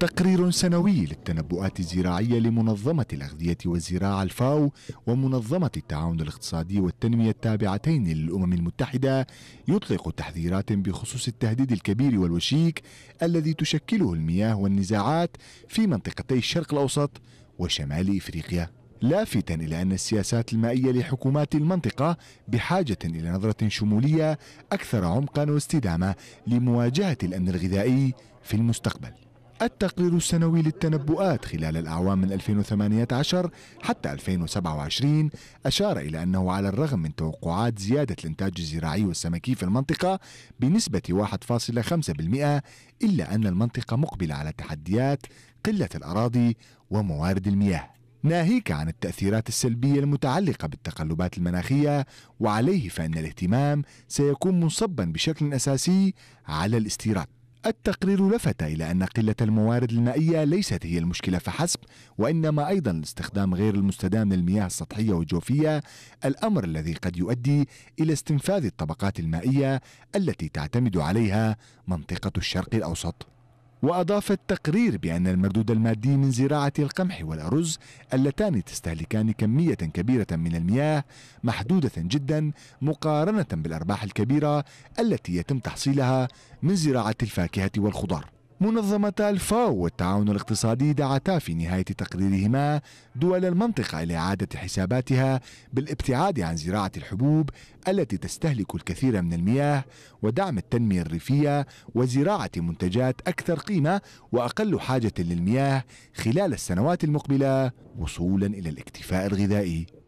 تقرير سنوي للتنبؤات الزراعية لمنظمة الأغذية والزراعة الفاو ومنظمة التعاون الاقتصادي والتنمية التابعتين للأمم المتحدة يطلق تحذيرات بخصوص التهديد الكبير والوشيك الذي تشكله المياه والنزاعات في منطقتي الشرق الأوسط وشمال إفريقيا لافتا الى ان السياسات المائيه لحكومات المنطقه بحاجه الى نظره شموليه اكثر عمقا واستدامه لمواجهه الامن الغذائي في المستقبل التقرير السنوي للتنبؤات خلال الأعوام من 2018 حتى 2027 أشار إلى أنه على الرغم من توقعات زيادة الإنتاج الزراعي والسمكي في المنطقة بنسبة 1.5% إلا أن المنطقة مقبلة على تحديات قلة الأراضي وموارد المياه ناهيك عن التأثيرات السلبية المتعلقة بالتقلبات المناخية وعليه فإن الاهتمام سيكون منصبا بشكل أساسي على الاستيراد التقرير لفت إلى أن قلة الموارد المائية ليست هي المشكلة فحسب وإنما أيضا الاستخدام غير المستدام للمياه السطحية والجوفية الأمر الذي قد يؤدي إلى استنفاذ الطبقات المائية التي تعتمد عليها منطقة الشرق الأوسط وأضاف التقرير بأن المردود المادي من زراعة القمح والأرز اللتان تستهلكان كمية كبيرة من المياه محدودة جدا مقارنة بالأرباح الكبيرة التي يتم تحصيلها من زراعة الفاكهة والخضار منظمة الفاو والتعاون الاقتصادي دعتا في نهاية تقريرهما دول المنطقة إلى إعادة حساباتها بالابتعاد عن زراعة الحبوب التي تستهلك الكثير من المياه ودعم التنمية الريفية وزراعة منتجات أكثر قيمة وأقل حاجة للمياه خلال السنوات المقبلة وصولا إلى الاكتفاء الغذائي